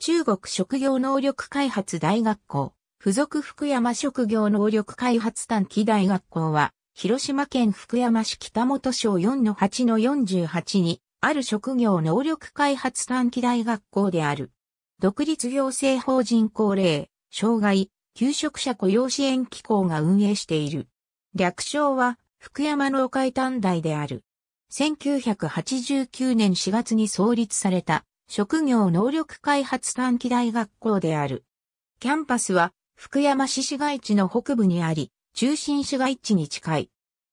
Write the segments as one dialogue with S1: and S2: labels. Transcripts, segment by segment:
S1: 中国職業能力開発大学校、附属福山職業能力開発短期大学校は、広島県福山市北本省4-8-48に、ある職業能力開発短期大学校である。独立行政法人高齢、障害、求職者雇用支援機構が運営している。略称は、福山農会短大である。1989年4月に創立された職業能力開発短期大学校である。キャンパスは福山市市街地の北部にあり、中心市街地に近い。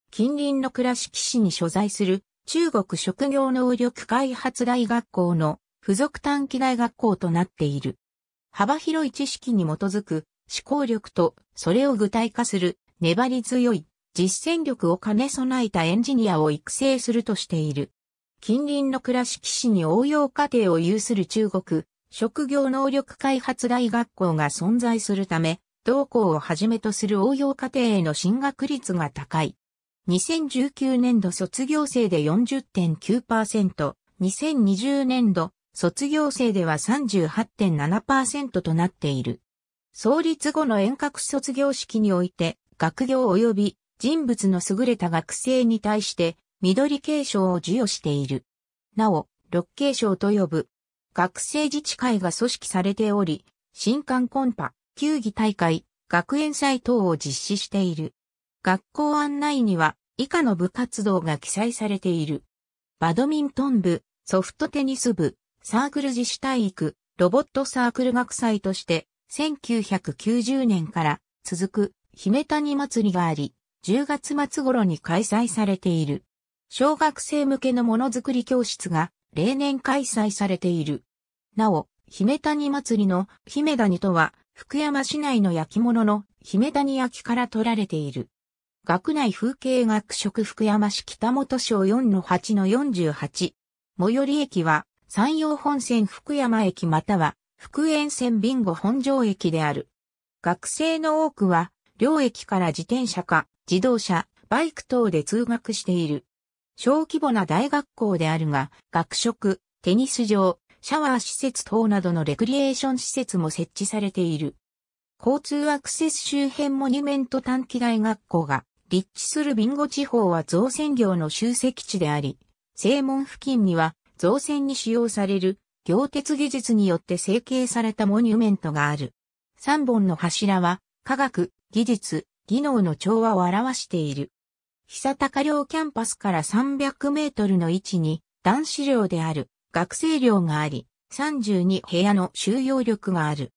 S1: 近隣の倉敷市に所在する中国職業能力開発大学校の付属短期大学校となっている。幅広い知識に基づく思考力とそれを具体化する粘り強い実践力を兼ね備えたエンジニアを育成するとしている。近隣の倉敷市に応用課程を有する中国、職業能力開発大学校が存在するため、同校をはじめとする応用課程への進学率が高い。2019年度卒業生で40.9%、2020年度卒業生では38.7%となっている。創立後の遠隔卒業式において、学業及び人物の優れた学生に対して、緑継承を授与している。なお、六継承と呼ぶ。学生自治会が組織されており、新刊コンパ、球技大会、学園祭等を実施している。学校案内には以下の部活動が記載されている。バドミントン部、ソフトテニス部、サークル自主体育、ロボットサークル学祭として、1990年から続く姫谷祭りがあり、10月末頃に開催されている。小学生向けのものづくり教室が例年開催されている。なお、姫谷祭りの姫谷とは、福山市内の焼き物の姫谷焼きから取られている。学内風景学食福山市北本省4の8の48。最寄り駅は山陽本線福山駅または福塩線ビンゴ本庄駅である。学生の多くは両駅から自転車か自動車、バイク等で通学している。小規模な大学校であるが、学食、テニス場、シャワー施設等などのレクリエーション施設も設置されている。交通アクセス周辺モニュメント短期大学校が立地するビンゴ地方は造船業の集積地であり、正門付近には造船に使用される行鉄技術によって成形されたモニュメントがある。三本の柱は科学、技術、技能の調和を表している。久高寮キャンパスから300メートルの位置に男子寮である学生寮があり、32部屋の収容力がある。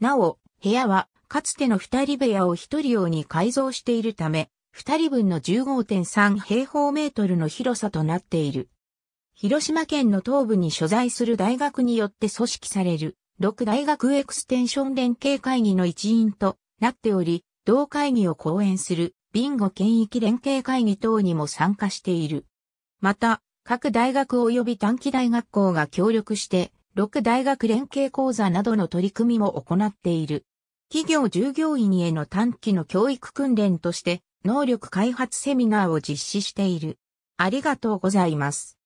S1: なお、部屋はかつての二人部屋を一人用に改造しているため、二人分の15.3平方メートルの広さとなっている。広島県の東部に所在する大学によって組織される、6大学エクステンション連携会議の一員となっており、同会議を講演するビンゴ県域連携会議等にも参加している。また、各大学及び短期大学校が協力して、6大学連携講座などの取り組みも行っている。企業従業員への短期の教育訓練として、能力開発セミナーを実施している。ありがとうございます。